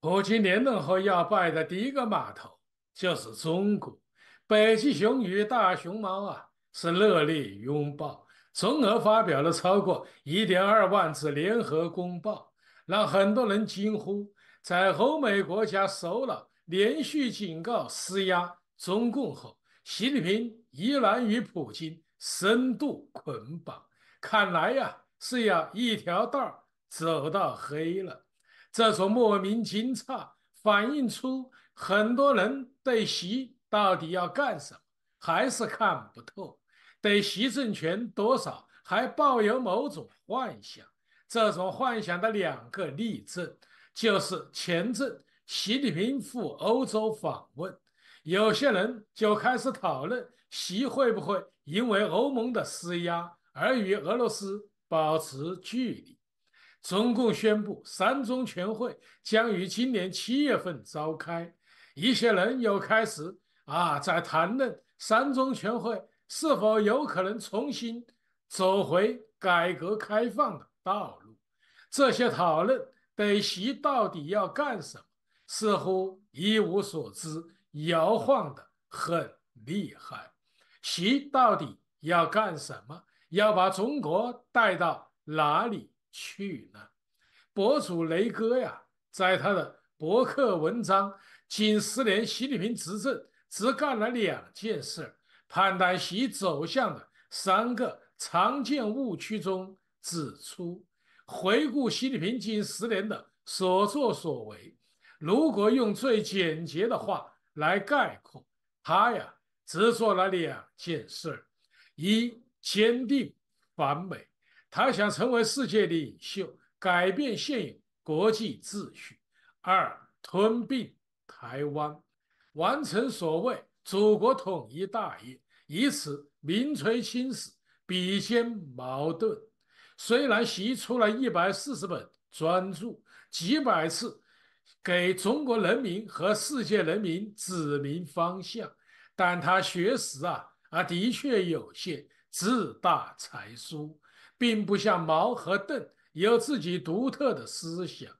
普京连任后要拜的第一个码头就是中国。北极熊与大熊猫啊，是热烈拥抱，中俄发表了超过一点二万字联合公报，让很多人惊呼：在欧美国家首脑连续警告施压中共后，习近平依然与普京深度捆绑，看来呀，是要一条道走到黑了。这种莫名惊诧，反映出很多人对习到底要干什么还是看不透，对习政权多少还抱有某种幻想。这种幻想的两个例证，就是前阵习近平赴欧洲访问，有些人就开始讨论习会不会因为欧盟的施压而与俄罗斯保持距离。中共宣布，三中全会将于今年七月份召开。一些人又开始啊，在谈论三中全会是否有可能重新走回改革开放的道路。这些讨论对习到底要干什么，似乎一无所知，摇晃得很厉害。习到底要干什么？要把中国带到哪里？去呢？博主雷哥呀，在他的博客文章《近十年习近平执政只干了两件事，判断习走向的三个常见误区》中指出，回顾习近平近十年的所作所为，如果用最简洁的话来概括，他呀只做了两件事：一，坚定反美。他想成为世界的领袖，改变现有国际秩序；二吞并台湾，完成所谓祖国统一大业，以此名垂青史，比肩矛盾。虽然习出了一百四十本专著，几百次给中国人民和世界人民指明方向，但他学识啊啊的确有限，志大才疏。并不像毛和邓有自己独特的思想，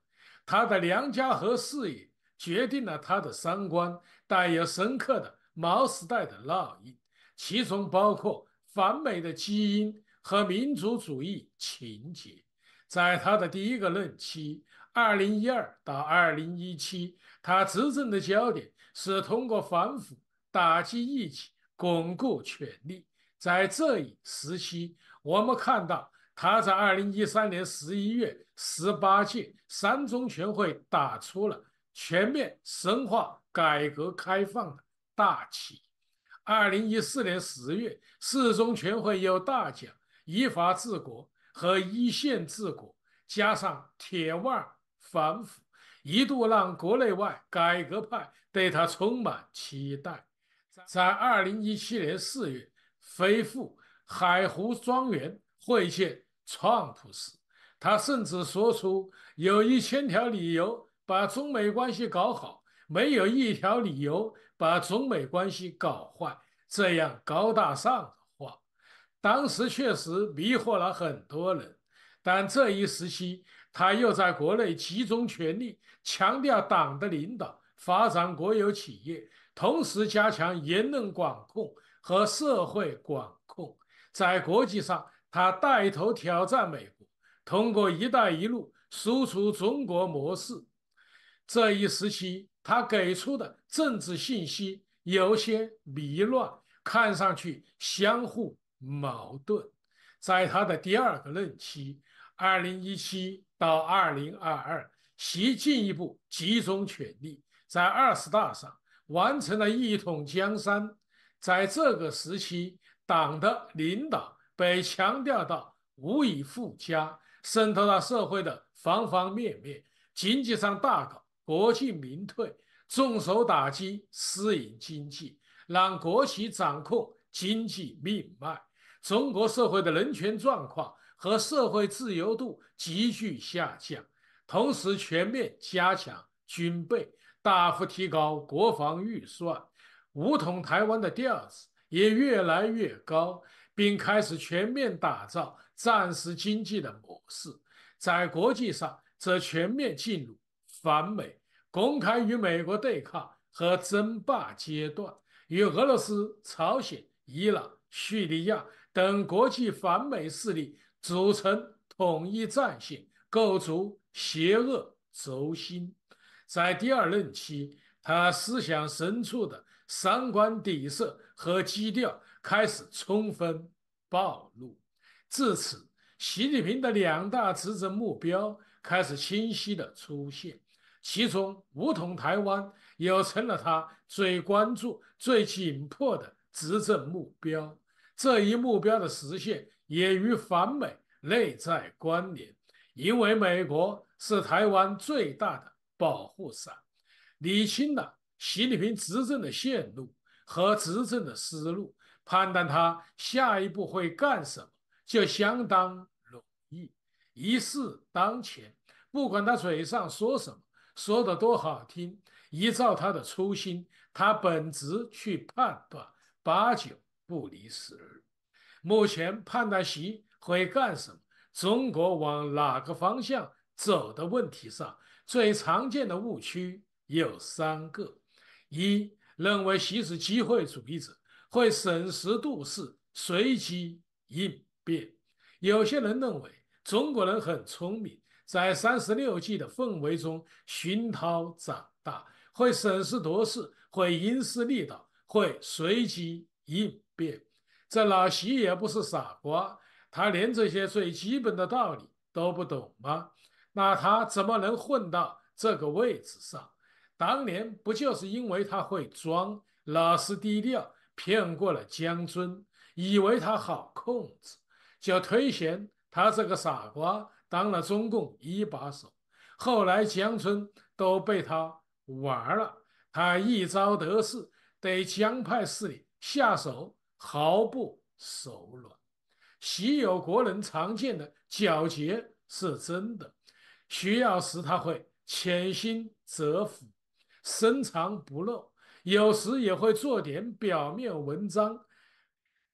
他的娘家和事业决定了他的三观，带有深刻的毛时代的烙印，其中包括反美的基因和民族主义情节。在他的第一个任期（二零一二到二零一七），他执政的焦点是通过反腐、打击异己、巩固权力。在这一时期，我们看到，他在二零一三年十一月十八届三中全会打出了全面深化改革开放的大旗。二零一四年十月四中全会又大讲依法治国和依宪治国，加上铁腕反腐，一度让国内外改革派对他充满期待。在二零一七年四月恢复。海湖庄园会见创普时，他甚至说出“有一千条理由把中美关系搞好，没有一条理由把中美关系搞坏”这样高大上的话，当时确实迷惑了很多人。但这一时期，他又在国内集中权力，强调党的领导，发展国有企业，同时加强言论管控和社会管。在国际上，他带头挑战美国，通过“一带一路”输出中国模式。这一时期，他给出的政治信息有些迷乱，看上去相互矛盾。在他的第二个任期 （2017 到 2022），其进一步集中权力，在二十大上完成了一统江山。在这个时期，党的领导被强调到无以复加，渗透到社会的方方面面。经济上大搞国进民退，重手打击私营经济，让国企掌控经济命脉。中国社会的人权状况和社会自由度急剧下降，同时全面加强军备，大幅提高国防预算，武统台湾的第二次。也越来越高，并开始全面打造战时经济的模式。在国际上，则全面进入反美、公开与美国对抗和争霸阶段，与俄罗斯、朝鲜、伊朗、叙利亚等国际反美势力组成统一战线，构筑邪恶轴心。在第二任期，他思想深处的。三观底色和基调开始充分暴露。至此，习近平的两大执政目标开始清晰的出现，其中，武统台湾又成了他最关注、最紧迫的执政目标。这一目标的实现也与反美内在关联，因为美国是台湾最大的保护伞。理清了。习近平执政的线路和执政的思路，判断他下一步会干什么就相当容易。一事当前，不管他嘴上说什么，说的多好听，依照他的初心、他本职去判断，八九不离十。目前判断习会干什么，中国往哪个方向走的问题上，最常见的误区有三个。一认为，习是机会主义者，会审时度势，随机应变。有些人认为，中国人很聪明，在三十六计的氛围中熏陶长大，会审时度势，会因势利导，会随机应变。这老习也不是傻瓜，他连这些最基本的道理都不懂吗？那他怎么能混到这个位置上？当年不就是因为他会装，老实低调，骗过了江尊，以为他好控制，就推嫌他这个傻瓜当了中共一把手。后来江尊都被他玩了，他一朝得势，对江派势力下手毫不手软。习有国人常见的皎洁是真的，需要时他会潜心蛰伏。深藏不露，有时也会做点表面文章，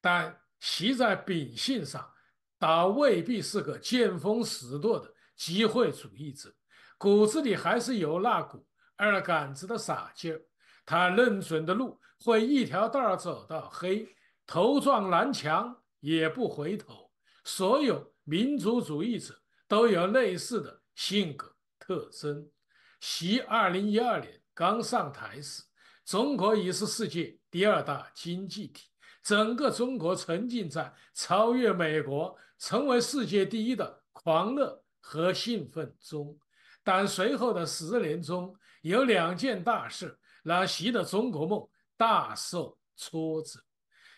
但习在秉性上，倒未必是个见风使舵的机会主义者，骨子里还是有那股二杆子的傻劲儿。他认准的路会一条道走到黑，头撞南墙也不回头。所有民族主义者都有类似的性格特征。习二零一二年。刚上台时，中国已是世界第二大经济体，整个中国沉浸在超越美国、成为世界第一的狂热和兴奋中。但随后的十年中，有两件大事让习的中国梦大受挫折：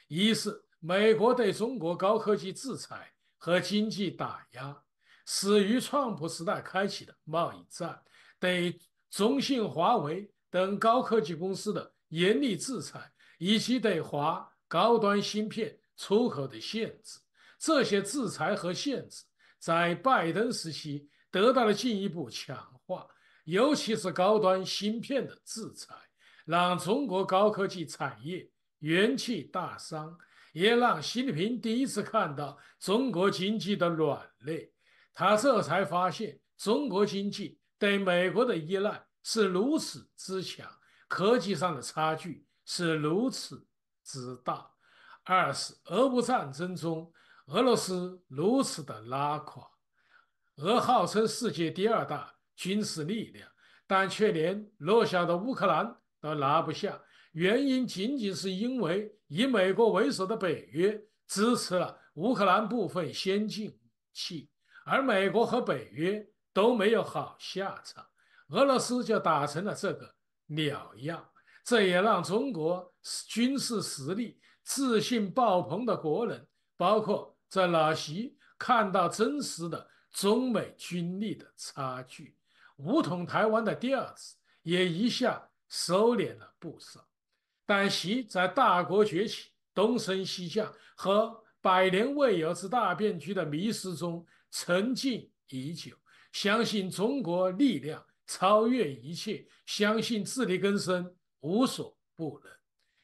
一是美国对中国高科技制裁和经济打压，始于创普时代开启的贸易战；对中兴、华为。等高科技公司的严厉制裁，以及对华高端芯片出口的限制，这些制裁和限制在拜登时期得到了进一步强化，尤其是高端芯片的制裁，让中国高科技产业元气大伤，也让习近平第一次看到中国经济的软肋。他这才发现，中国经济对美国的依赖。是如此之强，科技上的差距是如此之大。二是俄乌战争中，俄罗斯如此的拉垮，俄号称世界第二大军事力量，但却连弱小的乌克兰都拿不下。原因仅仅是因为以美国为首的北约支持了乌克兰部分先进武器，而美国和北约都没有好下场。俄罗斯就打成了这个鸟一样，这也让中国军事实力自信爆棚的国人，包括在老习看到真实的中美军力的差距，武统台湾的第二次也一下收敛了不少。但习在大国崛起、东升西降和百年未有之大变局的迷失中沉浸已久，相信中国力量。超越一切，相信自力更生，无所不能。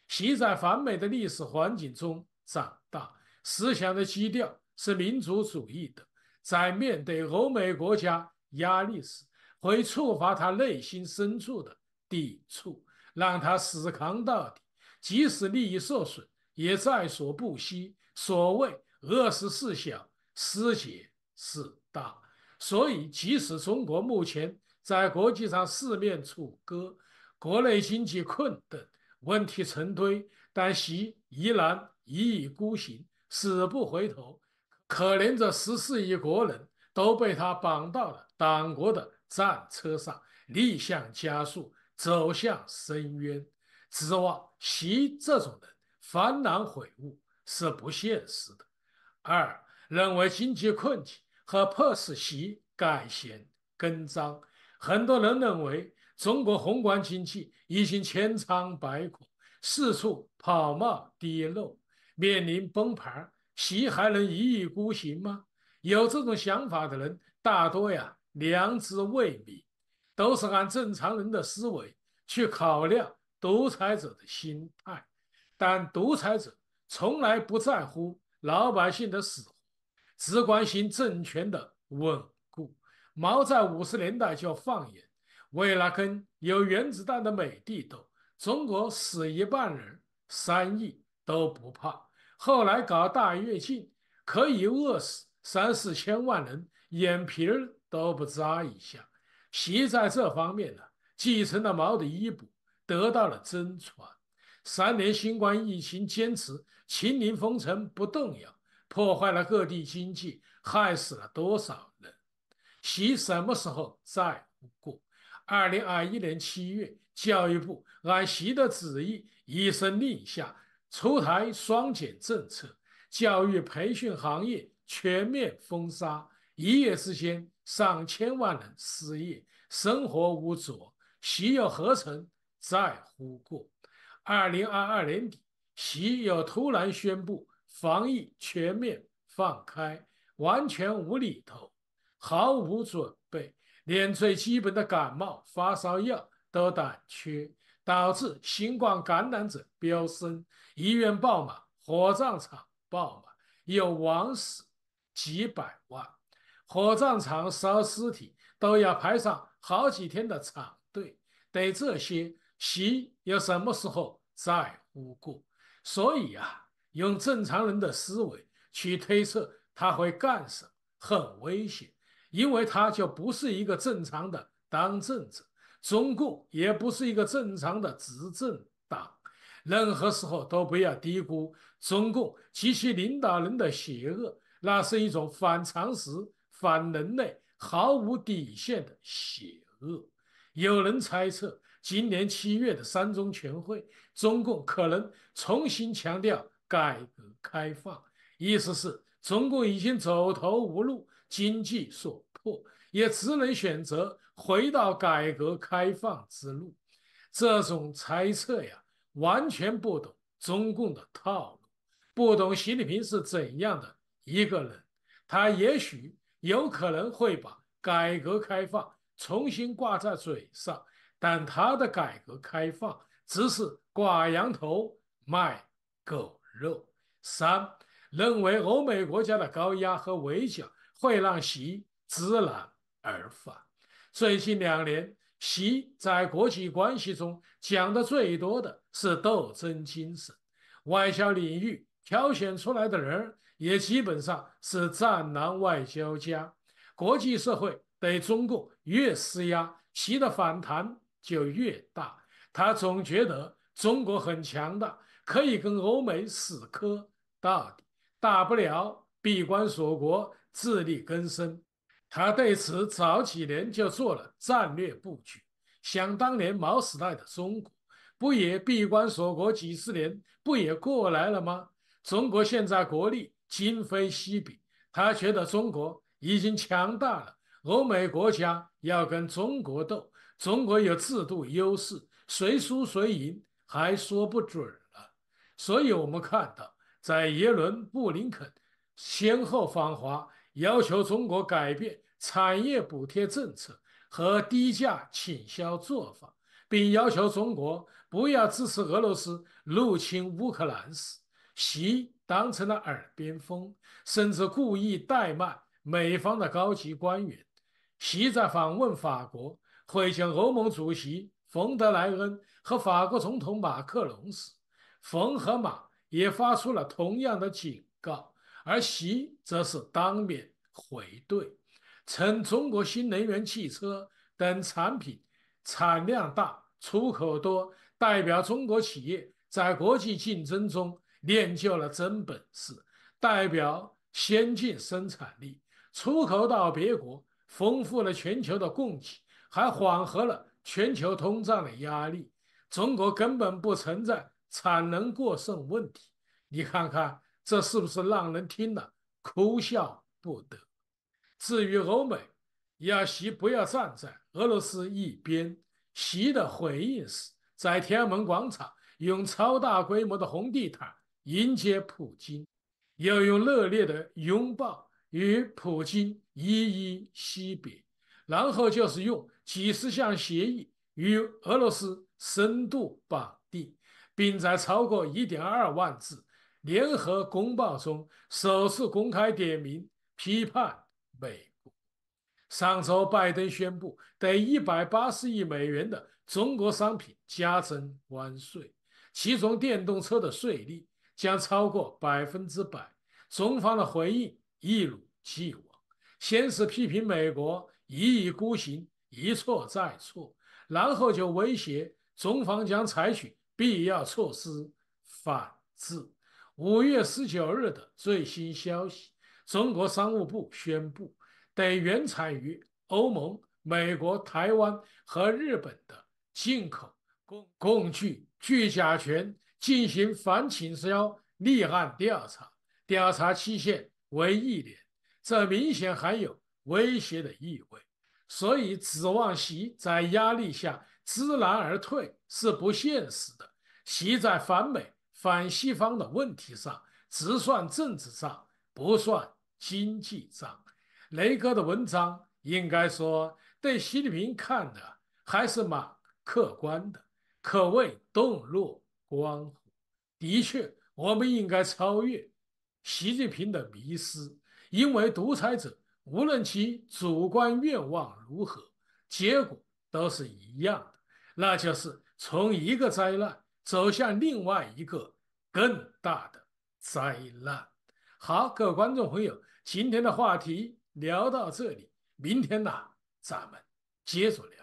习在反美的历史环境中长大，思想的基调是民族主义的。在面对欧美国家压力时，会触发他内心深处的抵触，让他死扛到底，即使利益受损也在所不惜。所谓“二十四小失节是大”。所以，即使中国目前。在国际上四面楚歌，国内经济困等问题成堆，但习依然一意孤行，死不回头。可怜这十四亿国人都被他绑到了党国的战车上，逆向加速走向深渊。指望习这种人幡然悔悟是不现实的。二，认为经济困境和迫使习改弦更张。很多人认为中国宏观经济已经千疮百孔、四处跑冒滴漏，面临崩盘儿，习还能一意孤行吗？有这种想法的人大多呀，良知未泯，都是按正常人的思维去考量独裁者的心态，但独裁者从来不在乎老百姓的死活，只关心政权的稳。毛在五十年代就放言，为了跟有原子弹的美帝斗，中国死一半人，三亿都不怕。后来搞大跃进，可以饿死三四千万人，眼皮儿都不眨一下。习在这方面呢，继承了毛的衣钵，得到了真传。三年新冠疫情，坚持秦岭封城不动摇，破坏了各地经济，害死了多少人？习什么时候在乎过？二零二一年七月，教育部按习的旨意一声令下，出台双减政策，教育培训行业全面封杀，一夜之间上千万人失业，生活无着。习又何曾在乎过？二零二二年底，习又突然宣布防疫全面放开，完全无厘头。毫无准备，连最基本的感冒发烧药都短缺，导致新冠感染者飙升，医院爆满，火葬场爆满，有亡死几百万，火葬场烧尸体都要排上好几天的长队。对这些，谁又什么时候在乎过？所以啊，用正常人的思维去推测他会干什么，很危险。因为他就不是一个正常的当政者，中共也不是一个正常的执政党。任何时候都不要低估中共及其领导人的邪恶，那是一种反常识、反人类、毫无底线的邪恶。有人猜测，今年七月的三中全会，中共可能重新强调改革开放，意思是中共已经走投无路。经济所迫，也只能选择回到改革开放之路。这种猜测呀，完全不懂中共的套路，不懂习近平是怎样的一个人。他也许有可能会把改革开放重新挂在嘴上，但他的改革开放只是挂羊头卖狗肉。三，认为欧美国家的高压和围剿。会让习知难而返。最近两年，习在国际关系中讲的最多的是斗争精神。外交领域挑选出来的人也基本上是战狼外交家。国际社会对中共越施压，习的反弹就越大。他总觉得中国很强大，可以跟欧美死磕到底，大不了闭关锁国。自力更生，他对此早几年就做了战略布局。想当年毛时代的中国，不也闭关锁国几十年，不也过来了吗？中国现在国力今非昔比，他觉得中国已经强大了。欧美国家要跟中国斗，中国有制度优势，谁输谁赢还说不准了。所以，我们看到，在耶伦、布林肯先后访华。要求中国改变产业补贴政策和低价倾销做法，并要求中国不要支持俄罗斯入侵乌克兰时，习当成了耳边风，甚至故意怠慢美方的高级官员。习在访问法国会见欧盟主席冯德莱恩和法国总统马克龙时，冯和马也发出了同样的警告。而习则是当面回怼，称中国新能源汽车等产品产量大、出口多，代表中国企业在国际竞争中练就了真本事，代表先进生产力，出口到别国，丰富了全球的供给，还缓和了全球通胀的压力。中国根本不存在产能过剩问题，你看看。这是不是让人听了哭笑不得？至于欧美，要习不要站在俄罗斯一边。习的回应是，在天安门广场用超大规模的红地毯迎接普京，要用热烈的拥抱与普京依依惜别，然后就是用几十项协议与俄罗斯深度绑定，并在超过一点二万字。联合公报中首次公开点名批判美国。上周，拜登宣布对一百八十亿美元的中国商品加征关税，其中电动车的税率将超过百分之百。中方的回应一如既往：先是批评美国一意孤行、一错再错，然后就威胁中方将采取必要措施反制。五月十九日的最新消息，中国商务部宣布，对原产于欧盟、美国、台湾和日本的进口共共具聚甲醛进行反倾销立案调查，调查期限为一年。这明显含有威胁的意味，所以指望习在压力下知难而退是不现实的。习在反美。反西方的问题上，只算政治账，不算经济账。雷哥的文章应该说对习近平看的还是蛮客观的，可谓洞若观火。的确，我们应该超越习近平的迷失，因为独裁者无论其主观愿望如何，结果都是一样的，那就是从一个灾难。走向另外一个更大的灾难。好，各位观众朋友，今天的话题聊到这里，明天呢，咱们接着聊。